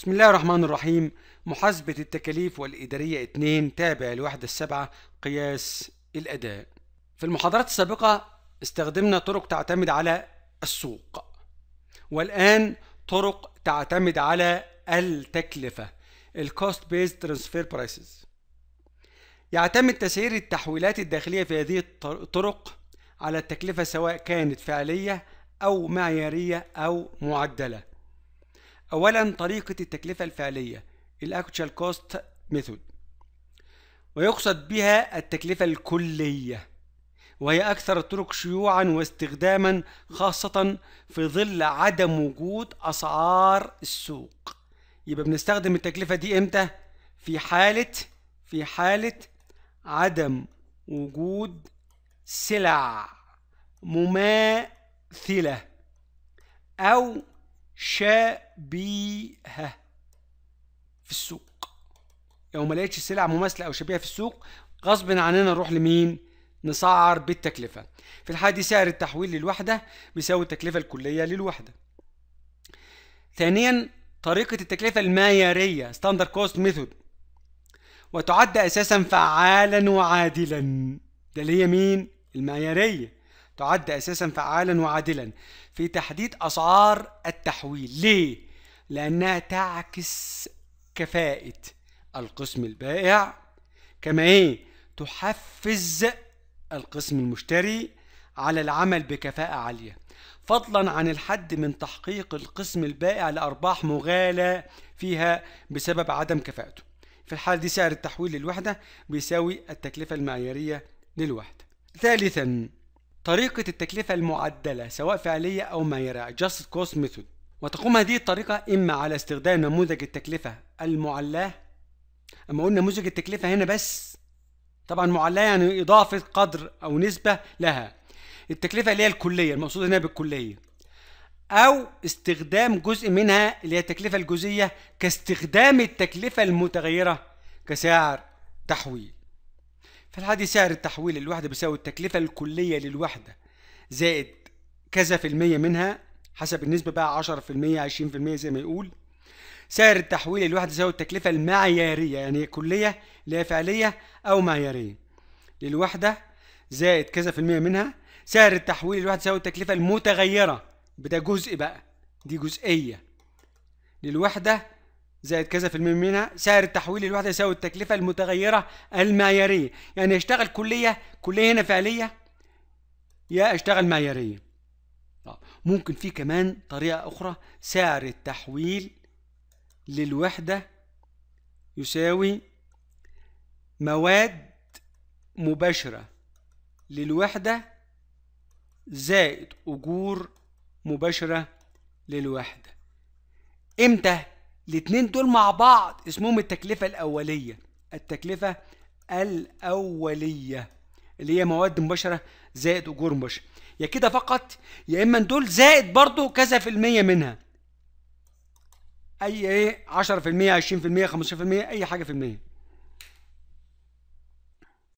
بسم الله الرحمن الرحيم محاسبة التكاليف والإدارية 2 تابع الوحدة السابعة قياس الأداء في المحاضرات السابقة استخدمنا طرق تعتمد على السوق والآن طرق تعتمد على التكلفة الكوست بيز ترانسفير برايسز يعتمد تسعير التحويلات الداخلية في هذه الطرق على التكلفة سواء كانت فعلية أو معيارية أو معدلة أولا طريقة التكلفة الفعلية الأكتشال كوست ميثود ويقصد بها التكلفة الكلية وهي أكثر الطرق شيوعا واستخداما خاصة في ظل عدم وجود أسعار السوق يبقى بنستخدم التكلفة دي إمتى؟ في حالة في حالة عدم وجود سلع مماثلة أو شبيهة في السوق لو ما لقيتش سلع مماثلة أو شبيهة في السوق غصب عننا نروح لمين؟ نسعر بالتكلفة في الحالة دي سعر التحويل للوحدة بيساوي التكلفة الكلية للوحدة ثانيا طريقة التكلفة المعيارية ستاندر كوست ميثود وتعد أساسا فعالا وعادلا ده اللي هي مين؟ المعيارية تعد أساسا فعالا وعادلا في تحديد أسعار التحويل ليه؟ لأنها تعكس كفاءة القسم البائع كما إيه؟ تحفز القسم المشتري على العمل بكفاءة عالية فضلا عن الحد من تحقيق القسم البائع لأرباح مغالى فيها بسبب عدم كفاءته في الحالة دي سعر التحويل للوحدة بيساوي التكلفة المعيارية للوحدة ثالثا طريقة التكلفة المعدلة سواء فعلية أو مايرة Just Cost Method وتقوم هذه الطريقة إما على استخدام نموذج التكلفة المعلاه أما قلنا نموذج التكلفة هنا بس طبعا معلاه يعني إضافة قدر أو نسبة لها التكلفة اللي هي الكلية المقصود هنا بالكلية أو استخدام جزء منها اللي هي التكلفة الجزئية كاستخدام التكلفة المتغيرة كسعر تحويل فالحادي سعر التحويل للوحدة بيساوي التكلفة الكلية للوحدة زائد كذا في المية منها حسب النسبة بقى عشرة في المية عشرين في المية زي ما يقول سعر التحويل للوحدة يساوي التكلفة المعيارية يعني كلية اللي هي فعلية أو معيارية للوحدة زائد كذا في المية منها سعر التحويل للوحدة يساوي التكلفة المتغيرة بده جزء بقى دي جزئية للوحدة زائد كذا في المية منها سعر التحويل للوحدة يساوي التكلفة المتغيرة المعيارية يعني اشتغل كلية كلية هنا فعلية يا اشتغل معيارية ممكن في كمان طريقة أخرى سعر التحويل للوحدة يساوي مواد مباشرة للوحدة زائد أجور مباشرة للوحدة إمتى الاتنين دول مع بعض اسمهم التكلفة الأولية التكلفة الأولية اللي هي مواد مباشرة زائد أجور مباشرة يا كده فقط يا إما دول زائد برضو كذا في المية منها أي إيه 10% 20% 15% أي حاجة في المية